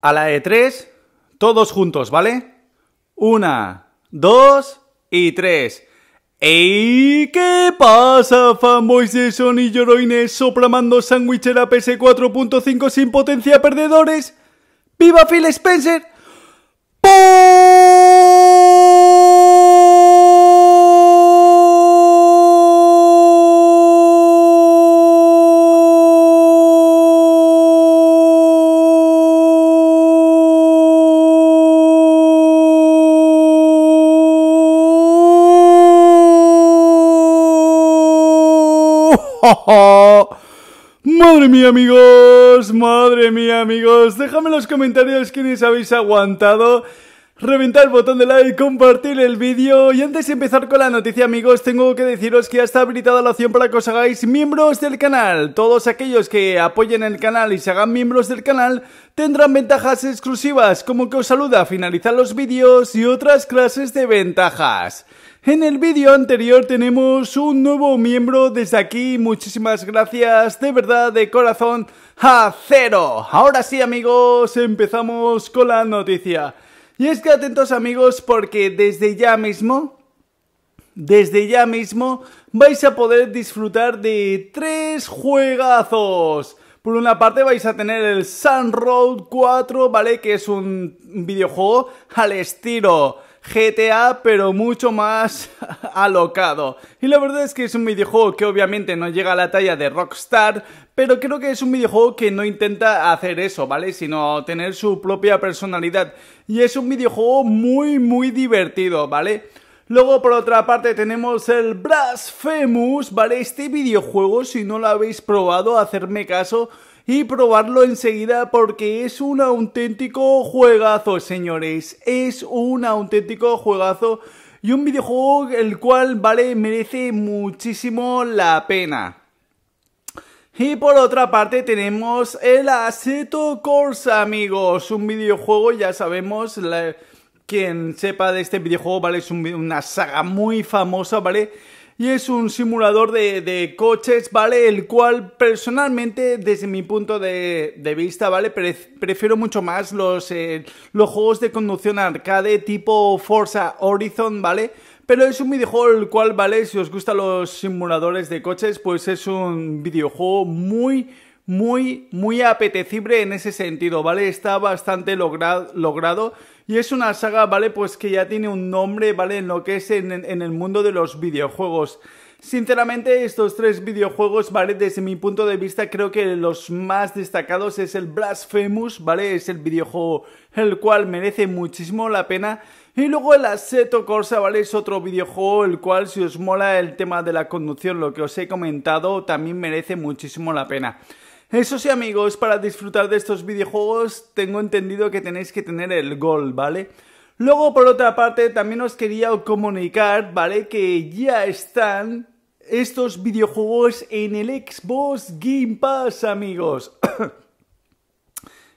A la de tres, todos juntos, ¿vale? Una, dos y tres. ¿Y ¿Qué pasa, fanboys de Sony Lloroines, soplamando la PS4.5 sin potencia perdedores? ¡Viva Phil Spencer! ¡Pum! Madre mía amigos, madre mía amigos, déjame en los comentarios quiénes habéis aguantado Reventar el botón de like, compartir el vídeo y antes de empezar con la noticia amigos tengo que deciros que ya está habilitada la opción para que os hagáis miembros del canal. Todos aquellos que apoyen el canal y se hagan miembros del canal tendrán ventajas exclusivas como que os saluda, finalizar los vídeos y otras clases de ventajas. En el vídeo anterior tenemos un nuevo miembro desde aquí, muchísimas gracias de verdad de corazón a cero. Ahora sí amigos, empezamos con la noticia. Y es que atentos amigos porque desde ya mismo desde ya mismo vais a poder disfrutar de tres juegazos. Por una parte vais a tener el Sun Road 4, ¿vale? Que es un videojuego al estilo GTA, pero mucho más alocado. Y la verdad es que es un videojuego que obviamente no llega a la talla de Rockstar, pero creo que es un videojuego que no intenta hacer eso, ¿vale? Sino tener su propia personalidad. Y es un videojuego muy, muy divertido, ¿vale? Luego, por otra parte, tenemos el Blasphemous, ¿vale? Este videojuego, si no lo habéis probado, hacerme caso, y probarlo enseguida porque es un auténtico juegazo, señores. Es un auténtico juegazo y un videojuego el cual, vale, merece muchísimo la pena. Y por otra parte tenemos el Assetto Corsa, amigos. Un videojuego, ya sabemos, quien sepa de este videojuego, ¿vale? Es una saga muy famosa, ¿vale? y es un simulador de, coches, ¿vale? El cual personalmente, desde mi punto de, vista, ¿vale? prefiero mucho más los, eh, los juegos de conducción arcade tipo Forza Horizon, ¿vale? pero es un videojuego el cual, ¿vale? Si os gustan los simuladores de coches, pues es un videojuego muy, muy, muy apetecible en ese sentido, ¿vale? Está bastante logrado y es una saga, ¿vale? Pues que ya tiene un nombre, ¿vale? En lo que es en, el mundo de los videojuegos. Sinceramente, estos tres videojuegos, ¿vale? Desde mi punto de vista, creo que los más destacados es el Blasphemous, ¿vale? Es el videojuego el cual merece muchísimo la pena. Y luego el Assetto Corsa, ¿vale? Es otro videojuego el cual, si os mola el tema de la conducción, lo que os he comentado, también merece muchísimo la pena. Eso sí amigos, para disfrutar de estos videojuegos tengo entendido que tenéis que tener el gol, ¿vale? Luego por otra parte también os quería comunicar, ¿vale? Que ya están estos videojuegos en el Xbox Game Pass amigos.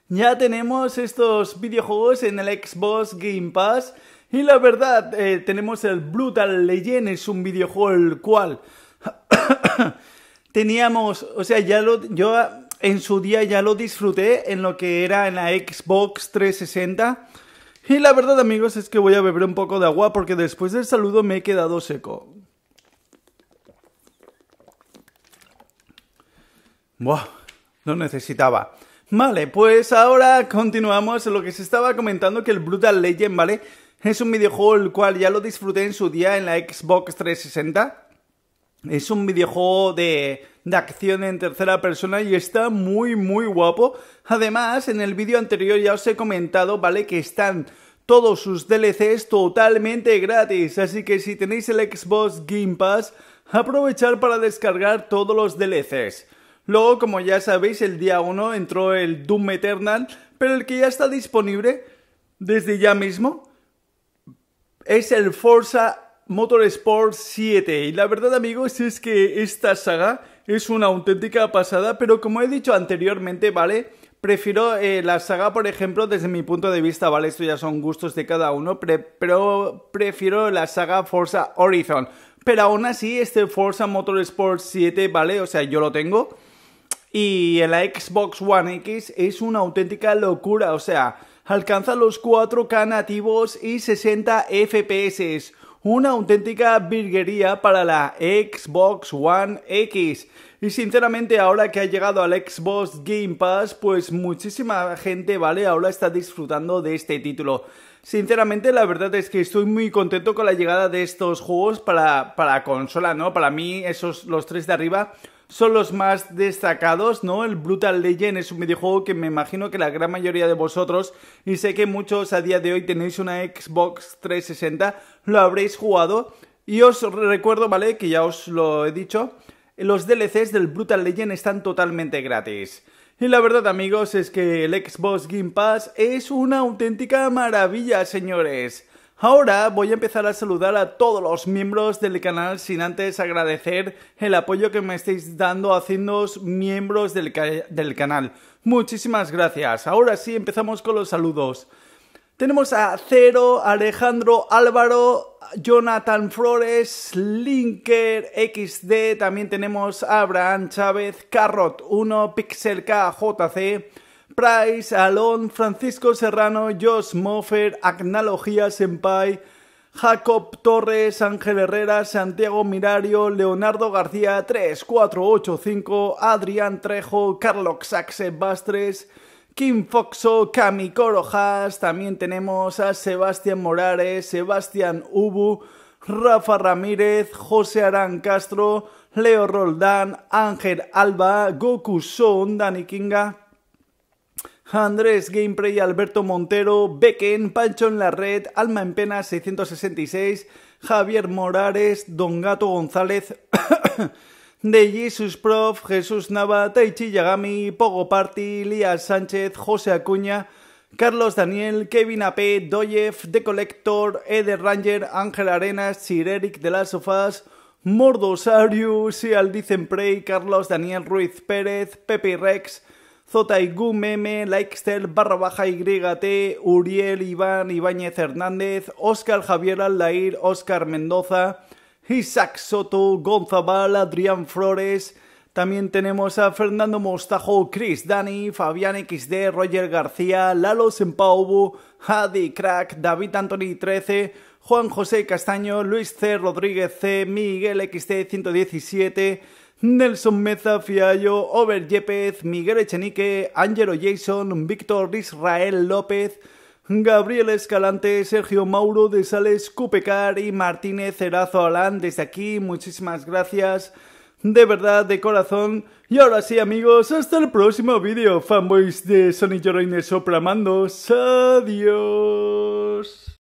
ya tenemos estos videojuegos en el Xbox Game Pass. Y la verdad, eh, tenemos el Brutal Legend, es un videojuego el cual teníamos, o sea, ya lo, yo en su día ya lo disfruté en lo que era en la Xbox 360. Y la verdad amigos es que voy a beber un poco de agua porque después del saludo me he quedado seco. Buah, lo necesitaba. Vale, pues ahora continuamos lo que se estaba comentando que el Brutal Legend, ¿vale? Es un videojuego el cual ya lo disfruté en su día en la Xbox 360. Es un videojuego de, acción en tercera persona y está muy muy guapo. Además, en el vídeo anterior ya os he comentado, ¿vale? Que están todos sus DLCs totalmente gratis, así que si tenéis el Xbox Game Pass, aprovechar para descargar todos los DLCs. Luego, como ya sabéis, el día 1 entró el Doom Eternal, pero el que ya está disponible desde ya mismo es el Forza Motorsport 7. Y la verdad amigos es que esta saga es una auténtica pasada, pero como he dicho anteriormente, ¿vale? Prefiero eh, la saga, por ejemplo, desde mi punto de vista, ¿vale? Esto ya son gustos de cada uno, pero prefiero la saga Forza Horizon. Pero aún así, este Forza Motorsport 7, ¿vale? O sea, yo lo tengo. Y en la Xbox One X es una auténtica locura, o sea, alcanza los 4K nativos y 60 FPS una auténtica virguería para la Xbox One X. Y sinceramente ahora que ha llegado al Xbox Game Pass, pues muchísima gente, ¿vale? Ahora está disfrutando de este título. Sinceramente la verdad es que estoy muy contento con la llegada de estos juegos para, para consola, ¿no? Para mí esos los tres de arriba son los más destacados, ¿no? El Brutal Legend es un videojuego que me imagino que la gran mayoría de vosotros, y sé que muchos a día de hoy tenéis una Xbox 360, lo habréis jugado. Y os recuerdo, ¿vale? Que ya os lo he dicho, los DLCs del Brutal Legend están totalmente gratis. Y la verdad amigos es que el Xbox Game Pass es una auténtica maravilla, señores. Ahora voy a empezar a saludar a todos los miembros del canal sin antes agradecer el apoyo que me estáis dando haciéndoos miembros del, del canal. Muchísimas gracias. Ahora sí empezamos con los saludos. Tenemos a Cero, Alejandro, Álvaro, Jonathan Flores, Linker, XD, también tenemos a Abraham Chávez, Carrot 1, Pixel KJC, Price, Alon, Francisco Serrano, Josh Moffer, Agnología Senpai, Jacob Torres, Ángel Herrera, Santiago Mirario, Leonardo García 3485, Adrián Trejo, Carlos Saxe Bastres, Kim Foxo, Cami Corojas, también tenemos a Sebastián Morales, Sebastián Ubu, Rafa Ramírez, José Arán Castro, Leo Roldán, Ángel Alba, Goku Son, Dani Kinga, Andrés Gameplay, Alberto Montero, Becken, Pancho en la Red, Alma en Pena 666, Javier Morales, Don Gato González, De Jesus Prof, Jesús Nava, Taichi Yagami, Pogo Party, Lía Sánchez, José Acuña, Carlos Daniel, Kevin AP, Doyev, The Collector, Eder Ranger, Ángel Arenas, Sireric de las Sofás, Mordosarius, Dicen Prey, Carlos Daniel Ruiz Pérez, Pepe Rex, Zotaigu, Meme, Likestel, barra baja YT, Uriel, Iván, Ibáñez Hernández, Oscar Javier Aldair, Oscar Mendoza, Isaac Soto, Gonzabal, Adrián Flores, también tenemos a Fernando Mostajo, Chris Dani, Fabián XD, Roger García, Lalo Sempaubu, Hadi Crack, David Anthony 13, Juan José Castaño, Luis C. Rodríguez C, Miguel XD 117, Nelson Meza, Fiallo, Over Yepes, Miguel Echenique, Angelo Jason, Víctor Israel López, Gabriel Escalante, Sergio Mauro de Sales Cupecar y Martínez Erazo Alán. Desde aquí, muchísimas gracias. De verdad, de corazón. Y ahora sí, amigos, hasta el próximo vídeo. Fanboys de Sony Joroines soplamando. Adiós.